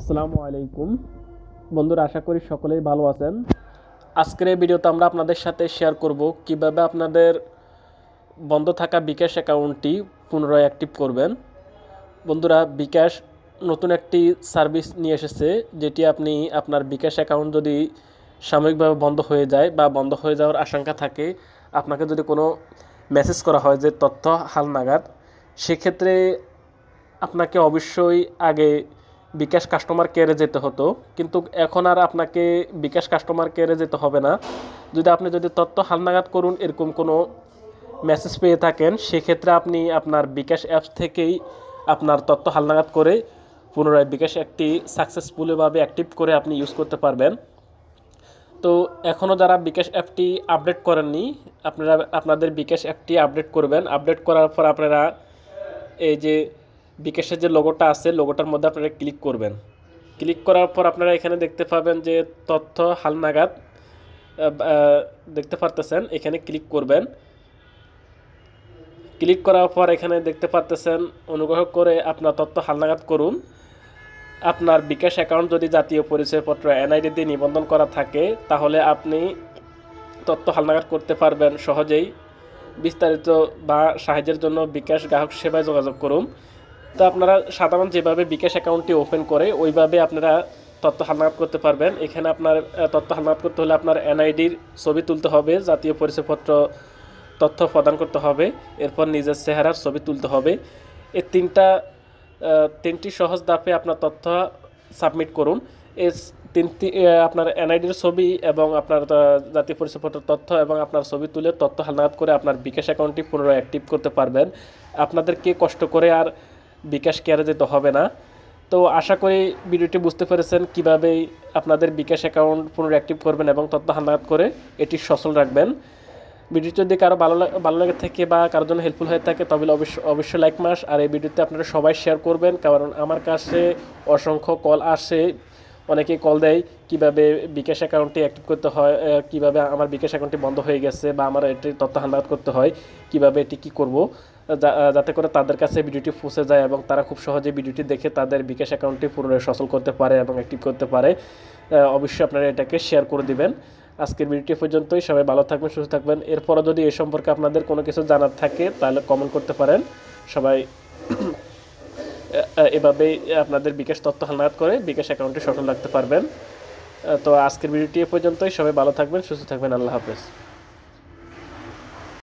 আসসালামু আলাইকুম বন্ধুরা আশা করি সকলেই ভালো আছেন আজকের এই ভিডিওতে আমরা আপনাদের সাথে শেয়ার করব কিভাবে আপনাদের বন্ধ থাকা বিকাশ অ্যাকাউন্টটি পুনরায় অ্যাক্টিভ করবেন বন্ধুরা বিকাশ নতুন একটি সার্ভিস নিয়ে এসেছে যেটি আপনি আপনার বিকাশ অ্যাকাউন্ট যদি সাময়িকভাবে বন্ধ হয়ে যায় বা বন্ধ হয়ে যাওয়ার আশঙ্কা থাকে আপনাকে যদি কোনো মেসেজ করা হয় যে তথ্য হাল নাগাদ সেক্ষেত্রে আপনাকে অবশ্যই আগে বিকাশ কাস্টমার কেয়ারে যেতে হতো কিন্তু এখন আর আপনাকে বিকাশ কাস্টমার কেয়ারে যেতে হবে না যদি আপনি যদি তথ্য হালনাগাদ করুন এরকম কোনো মেসেজ পেয়ে থাকেন সেক্ষেত্রে আপনি আপনার বিকাশ অ্যাপস থেকেই আপনার তথ্য হালনাগাদ করে পুনরায় বিকাশ একটি সাকসেসফুলিভাবে অ্যাক্টিভ করে আপনি ইউজ করতে পারবেন তো এখনও যারা বিকাশ অ্যাপটি আপডেট করেননি আপনারা আপনাদের বিকাশ অ্যাপটি আপডেট করবেন আপডেট করার পর আপনারা এই যে বিকাশের যে লোগোটা আছে লোগোটার মধ্যে আপনারা ক্লিক করবেন ক্লিক করার পর আপনারা এখানে দেখতে পাবেন যে তথ্য হালনাগাদ দেখতে পারতেছেন এখানে ক্লিক করবেন ক্লিক করার পর এখানে দেখতে পারতেছেন অনুগ্রহ করে আপনার তথ্য হালনাগাদ করুন আপনার বিকাশ অ্যাকাউন্ট যদি জাতীয় পরিচয়পত্র এনআইডি দিয়ে নিবন্ধন করা থাকে তাহলে আপনি তথ্য হালনাগাদ করতে পারবেন সহজেই বিস্তারিত বা সাহায্যের জন্য বিকাশ গ্রাহক সেবায় যোগাযোগ করুন তো আপনারা সাধারণ যেভাবে বিকাশ অ্যাকাউন্টটি ওপেন করে ওইভাবে আপনারা তথ্য হালনাগাদ করতে পারবেন এখানে আপনার তথ্য হালনাত করতে হলে আপনার এনআইডির ছবি তুলতে হবে জাতীয় পরিচয়পত্র তথ্য প্রদান করতে হবে এরপর নিজের চেহারার ছবি তুলতে হবে এই তিনটা তিনটি সহজ ধাপে আপনার তথ্য সাবমিট করুন এ তিনটি আপনার এনআইডির ছবি এবং আপনার জাতীয় পরিচয়পত্র তথ্য এবং আপনার ছবি তুলে তথ্য হালনাত করে আপনার বিকাশ অ্যাকাউন্টটি পুনরায় অ্যাক্টিভ করতে পারবেন আপনাদেরকে কষ্ট করে আর বিকাশ কেয়ারে যেতে হবে না তো আশা করি ভিডিওটি বুঝতে পেরেছেন কিভাবে আপনাদের বিকাশ অ্যাকাউন্ট অ্যাক্টিভ করবেন এবং তত্ত্বাহানাত করে এটি সচল রাখবেন ভিডিওটি যদি কারো ভালো ভালো লাগে থাকে বা কারোর জন্য হেল্পফুল হয়ে থাকে তবে অবশ্যই অবশ্যই লাইক মাস আর এই ভিডিওতে আপনারা সবাই শেয়ার করবেন কারণ আমার কাছে অসংখ্য কল আসে অনেকে কল দেয় কিভাবে বিকাশ অ্যাকাউন্টটি অ্যাক্টিভ করতে হয় কিভাবে আমার বিকাশ অ্যাকাউন্টটি বন্ধ হয়ে গেছে বা আমার এটি তথ্য হান্দাত করতে হয় কিভাবে এটি কী করব যাতে করে তাদের কাছে ভিডিওটি ফুসে যায় এবং তারা খুব সহজে ভিডিওটি দেখে তাদের বিকাশ অ্যাকাউন্টটি পুনরায় সচল করতে পারে এবং অ্যাক্টিভ করতে পারে অবশ্যই আপনারা এটাকে শেয়ার করে দিবেন আজকের ভিডিওটি পর্যন্তই সবাই ভালো থাকবেন সুস্থ থাকবেন এরপরও যদি এ সম্পর্কে আপনাদের কোনো কিছু জানার থাকে তাহলে কমেন্ট করতে পারেন সবাই এভাবেই আপনাদের বিকাশ তথ্য হালনাগাদ করে বিকাশ অ্যাকাউন্টে সফল রাখতে পারবেন তো আজকের ভিডিওটি এ পর্যন্তই সবাই ভালো থাকবেন সুস্থ থাকবেন আল্লাহ হাফেজ